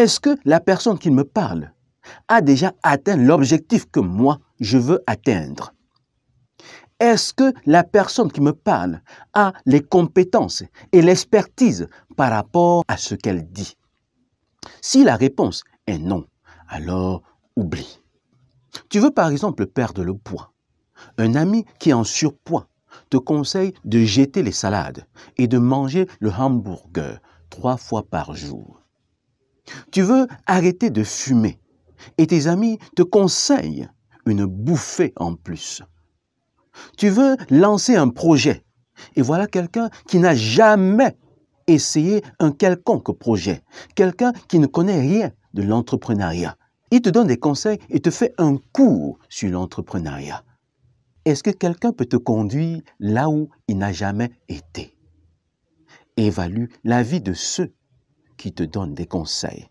est-ce que la personne qui me parle a déjà atteint l'objectif que moi, je veux atteindre Est-ce que la personne qui me parle a les compétences et l'expertise par rapport à ce qu'elle dit Si la réponse est non, alors oublie. Tu veux par exemple perdre le poids. Un ami qui est en surpoids te conseille de jeter les salades et de manger le hamburger trois fois par jour. Tu veux arrêter de fumer et tes amis te conseillent une bouffée en plus. Tu veux lancer un projet et voilà quelqu'un qui n'a jamais essayé un quelconque projet, quelqu'un qui ne connaît rien de l'entrepreneuriat. Il te donne des conseils et te fait un cours sur l'entrepreneuriat. Est-ce que quelqu'un peut te conduire là où il n'a jamais été Évalue la vie de ceux qui te donnent des conseils.